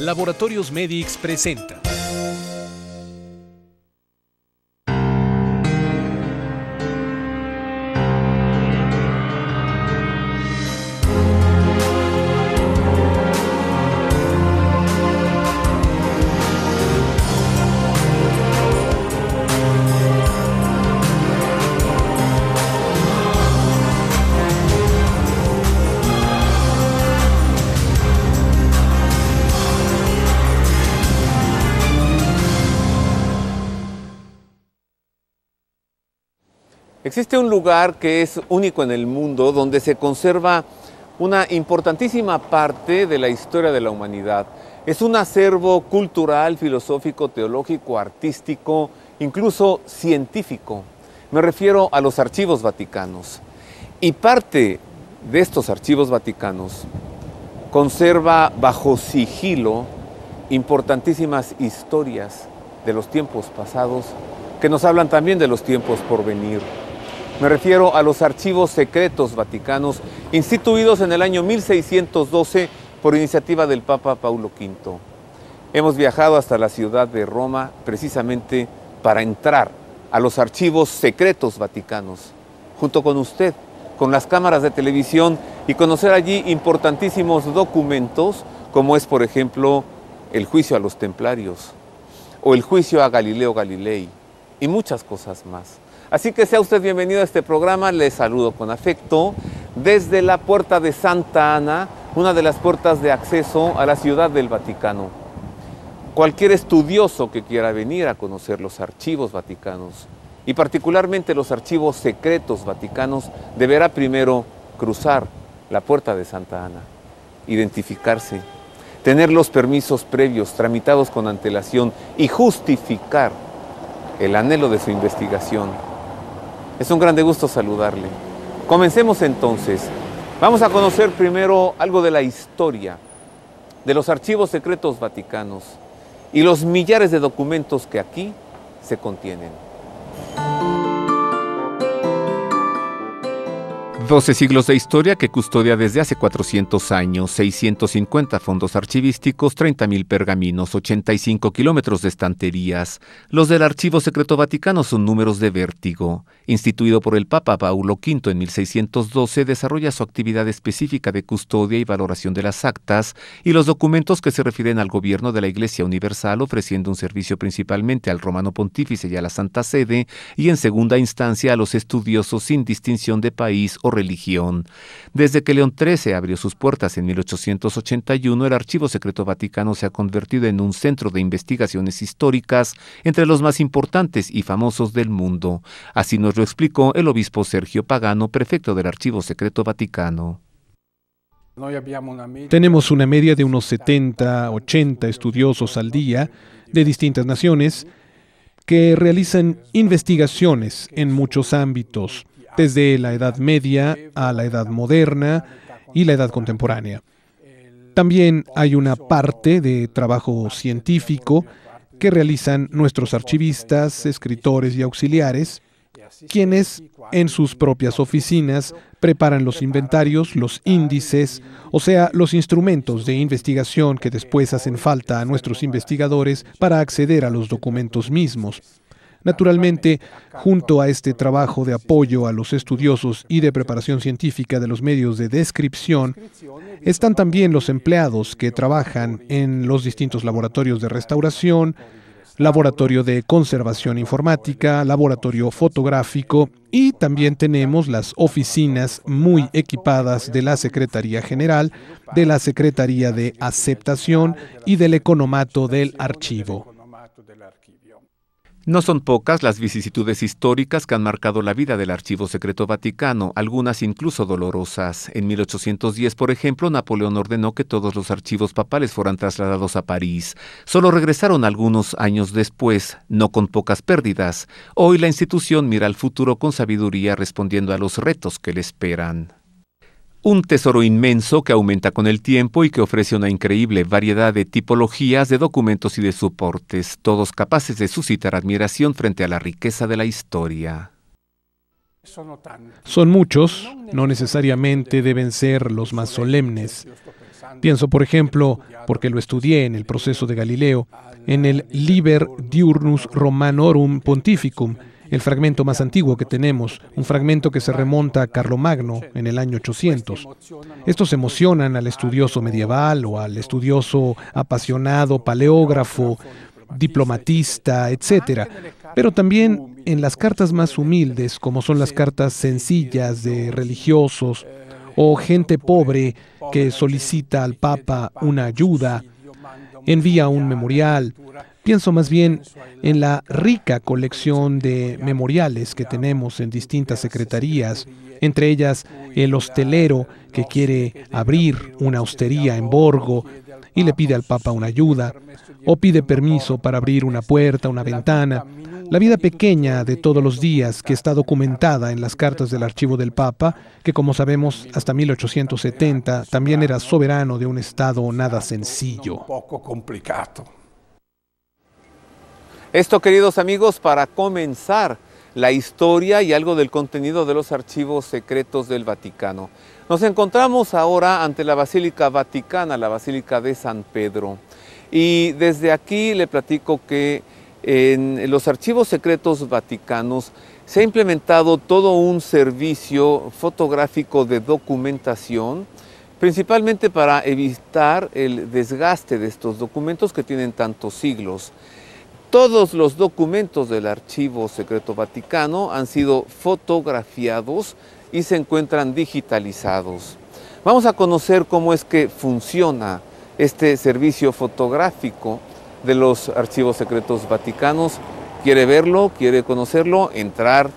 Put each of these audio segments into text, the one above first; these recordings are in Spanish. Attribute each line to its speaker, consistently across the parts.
Speaker 1: Laboratorios Medix presenta.
Speaker 2: Existe un lugar que es único en el mundo donde se conserva una importantísima parte de la historia de la humanidad. Es un acervo cultural, filosófico, teológico, artístico, incluso científico. Me refiero a los archivos vaticanos. Y parte de estos archivos vaticanos conserva bajo sigilo importantísimas historias de los tiempos pasados que nos hablan también de los tiempos por venir. Me refiero a los archivos secretos vaticanos instituidos en el año 1612 por iniciativa del Papa Paulo V. Hemos viajado hasta la ciudad de Roma precisamente para entrar a los archivos secretos vaticanos, junto con usted, con las cámaras de televisión y conocer allí importantísimos documentos, como es por ejemplo el juicio a los templarios o el juicio a Galileo Galilei y muchas cosas más. Así que sea usted bienvenido a este programa, le saludo con afecto desde la puerta de Santa Ana, una de las puertas de acceso a la Ciudad del Vaticano. Cualquier estudioso que quiera venir a conocer los archivos vaticanos y particularmente los archivos secretos vaticanos deberá primero cruzar la puerta de Santa Ana, identificarse, tener los permisos previos tramitados con antelación y justificar el anhelo de su investigación es un grande gusto saludarle. Comencemos entonces. Vamos a conocer primero algo de la historia, de los archivos secretos vaticanos y los millares de documentos que aquí se contienen. 12 siglos de historia que custodia desde hace 400 años, 650 fondos archivísticos, 30.000 pergaminos, 85 kilómetros de estanterías. Los del Archivo Secreto Vaticano son números de vértigo. Instituido por el Papa Paulo V en 1612, desarrolla su actividad específica de custodia y valoración de las actas y los documentos que se refieren al gobierno de la Iglesia Universal, ofreciendo un servicio principalmente al Romano Pontífice y a la Santa Sede, y en segunda instancia a los estudiosos sin distinción de país o religión. Desde que León XIII abrió sus puertas en 1881, el Archivo Secreto Vaticano se ha convertido en un centro de investigaciones históricas entre los más importantes y famosos del mundo. Así nos lo explicó el obispo Sergio Pagano, prefecto del Archivo Secreto Vaticano. Tenemos una media de unos
Speaker 1: 70, 80 estudiosos al día de distintas naciones que realizan investigaciones en muchos ámbitos desde la Edad Media a la Edad Moderna y la Edad Contemporánea. También hay una parte de trabajo científico que realizan nuestros archivistas, escritores y auxiliares, quienes en sus propias oficinas preparan los inventarios, los índices, o sea, los instrumentos de investigación que después hacen falta a nuestros investigadores para acceder a los documentos mismos. Naturalmente, junto a este trabajo de apoyo a los estudiosos y de preparación científica de los medios de descripción, están también los empleados que trabajan en los distintos laboratorios de restauración, laboratorio de conservación informática, laboratorio fotográfico y también tenemos las oficinas muy equipadas de la Secretaría General, de la Secretaría de Aceptación y del Economato del Archivo.
Speaker 2: No son pocas las vicisitudes históricas que han marcado la vida del Archivo Secreto Vaticano, algunas incluso dolorosas. En 1810, por ejemplo, Napoleón ordenó que todos los archivos papales fueran trasladados a París. Solo regresaron algunos años después, no con pocas pérdidas. Hoy la institución mira al futuro con sabiduría respondiendo a los retos que le esperan. Un tesoro inmenso que aumenta con el tiempo y que ofrece una increíble variedad de tipologías de documentos y de soportes, todos capaces de suscitar admiración frente a la riqueza de la historia.
Speaker 1: Son muchos, no necesariamente deben ser los más solemnes. Pienso, por ejemplo, porque lo estudié en el proceso de Galileo, en el Liber Diurnus Romanorum Pontificum, el fragmento más antiguo que tenemos, un fragmento que se remonta a Carlomagno en el año 800. Estos emocionan al estudioso medieval o al estudioso apasionado paleógrafo, diplomatista, etc. Pero también en las cartas más humildes, como son las cartas sencillas de religiosos o gente pobre que solicita al Papa una ayuda, envía un memorial, Pienso más bien en la rica colección de memoriales que tenemos en distintas secretarías, entre ellas el hostelero que quiere abrir una hostería en Borgo y le pide al Papa una ayuda, o pide permiso para abrir una puerta, una ventana. La vida pequeña de todos los días que está documentada en las cartas del archivo del Papa, que como sabemos hasta 1870 también era soberano de un estado nada sencillo.
Speaker 2: Poco complicado. Esto, queridos amigos, para comenzar la historia y algo del contenido de los archivos secretos del Vaticano. Nos encontramos ahora ante la Basílica Vaticana, la Basílica de San Pedro. Y desde aquí le platico que en los archivos secretos vaticanos se ha implementado todo un servicio fotográfico de documentación, principalmente para evitar el desgaste de estos documentos que tienen tantos siglos. Todos los documentos del Archivo Secreto Vaticano han sido fotografiados y se encuentran digitalizados. Vamos a conocer cómo es que funciona este servicio fotográfico de los archivos secretos vaticanos. ¿Quiere verlo? ¿Quiere conocerlo? ¿Entrar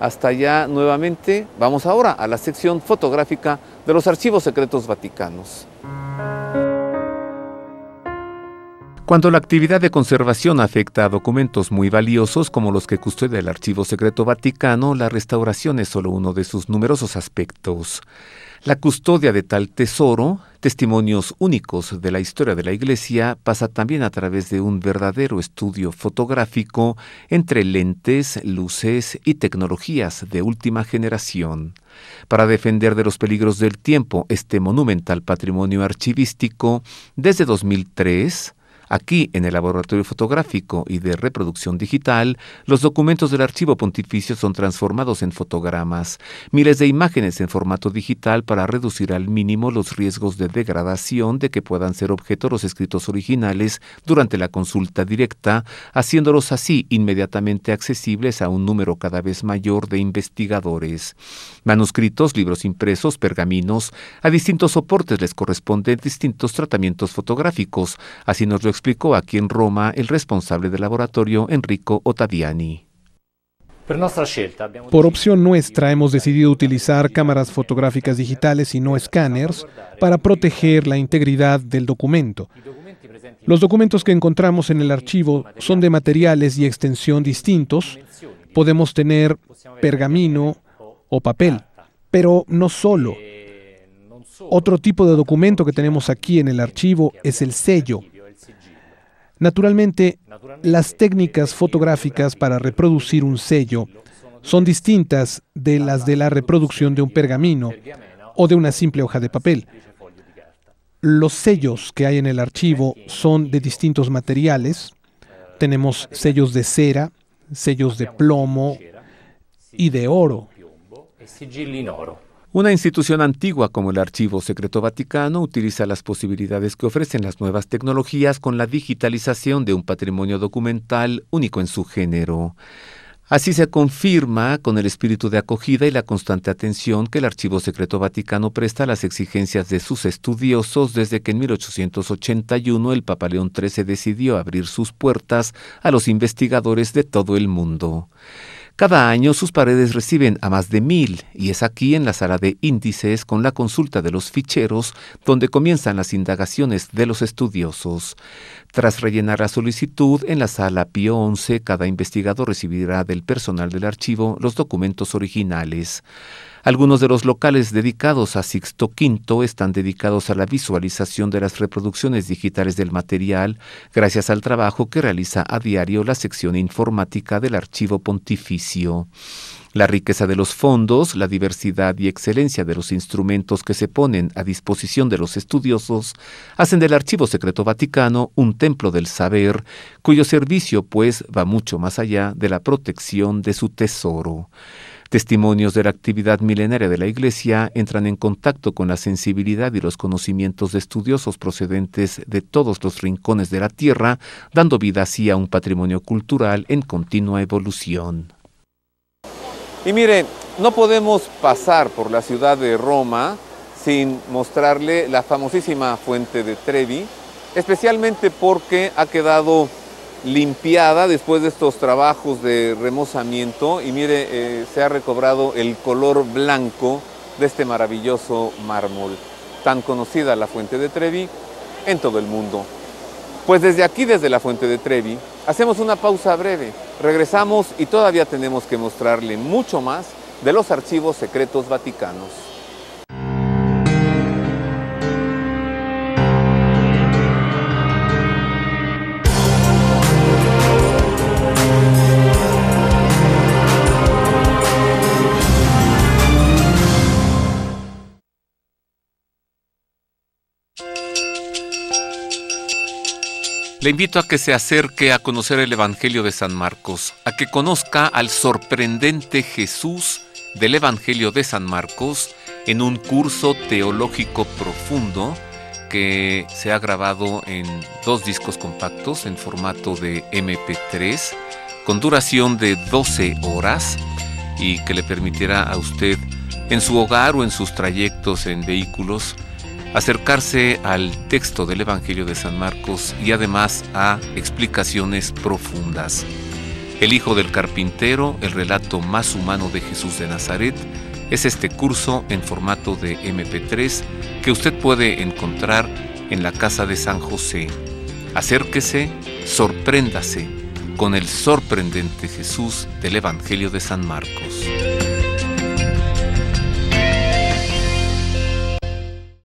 Speaker 2: hasta allá nuevamente? Vamos ahora a la sección fotográfica de los archivos secretos vaticanos. Cuando la actividad de conservación afecta a documentos muy valiosos como los que custodia el Archivo Secreto Vaticano, la restauración es solo uno de sus numerosos aspectos. La custodia de tal tesoro, testimonios únicos de la historia de la Iglesia, pasa también a través de un verdadero estudio fotográfico entre lentes, luces y tecnologías de última generación. Para defender de los peligros del tiempo este monumental patrimonio archivístico, desde 2003, Aquí, en el laboratorio fotográfico y de reproducción digital, los documentos del archivo pontificio son transformados en fotogramas, miles de imágenes en formato digital para reducir al mínimo los riesgos de degradación de que puedan ser objeto los escritos originales durante la consulta directa, haciéndolos así inmediatamente accesibles a un número cada vez mayor de investigadores. Manuscritos, libros impresos, pergaminos, a distintos soportes les corresponden distintos tratamientos fotográficos, así nos lo explicó aquí en Roma el responsable del laboratorio, Enrico Ottaviani. Por
Speaker 1: opción nuestra hemos decidido utilizar cámaras fotográficas digitales y no escáneres para proteger la integridad del documento. Los documentos que encontramos en el archivo son de materiales y extensión distintos. Podemos tener pergamino o papel, pero no e solo. Otro tipo de documento que tenemos aquí en el archivo es el sello, Naturalmente, las eh, técnicas eh, fotográficas eh, para reproducir un sello son distintas de las de la reproducción de un pergamino o de una simple hoja de papel. Los sellos que hay en el archivo son de distintos materiales. Tenemos sellos de cera,
Speaker 2: sellos de plomo y de oro. Una institución antigua como el Archivo Secreto Vaticano utiliza las posibilidades que ofrecen las nuevas tecnologías con la digitalización de un patrimonio documental único en su género. Así se confirma con el espíritu de acogida y la constante atención que el Archivo Secreto Vaticano presta a las exigencias de sus estudiosos desde que en 1881 el Papa León XIII decidió abrir sus puertas a los investigadores de todo el mundo. Cada año sus paredes reciben a más de mil y es aquí en la sala de índices con la consulta de los ficheros donde comienzan las indagaciones de los estudiosos. Tras rellenar la solicitud en la sala PIO 11, cada investigador recibirá del personal del archivo los documentos originales. Algunos de los locales dedicados a Sixto V están dedicados a la visualización de las reproducciones digitales del material, gracias al trabajo que realiza a diario la sección informática del Archivo Pontificio. La riqueza de los fondos, la diversidad y excelencia de los instrumentos que se ponen a disposición de los estudiosos hacen del Archivo Secreto Vaticano un templo del saber, cuyo servicio pues va mucho más allá de la protección de su tesoro. Testimonios de la actividad milenaria de la Iglesia entran en contacto con la sensibilidad y los conocimientos de estudiosos procedentes de todos los rincones de la tierra, dando vida así a un patrimonio cultural en continua evolución. Y miren, no podemos pasar por la ciudad de Roma sin mostrarle la famosísima fuente de Trevi, especialmente porque ha quedado limpiada después de estos trabajos de remozamiento y mire, eh, se ha recobrado el color blanco de este maravilloso mármol, tan conocida la Fuente de Trevi en todo el mundo. Pues desde aquí, desde la Fuente de Trevi, hacemos una pausa breve, regresamos y todavía tenemos que mostrarle mucho más de los archivos secretos vaticanos. Le invito a que se acerque a conocer el Evangelio de San Marcos, a que conozca al sorprendente Jesús del Evangelio de San Marcos en un curso teológico profundo que se ha grabado en dos discos compactos en formato de MP3 con duración de 12 horas y que le permitirá a usted en su hogar o en sus trayectos en vehículos acercarse al texto del Evangelio de San Marcos y además a explicaciones profundas. El Hijo del Carpintero, el relato más humano de Jesús de Nazaret, es este curso en formato de MP3 que usted puede encontrar en la Casa de San José. Acérquese, sorpréndase con el sorprendente Jesús del Evangelio de San Marcos.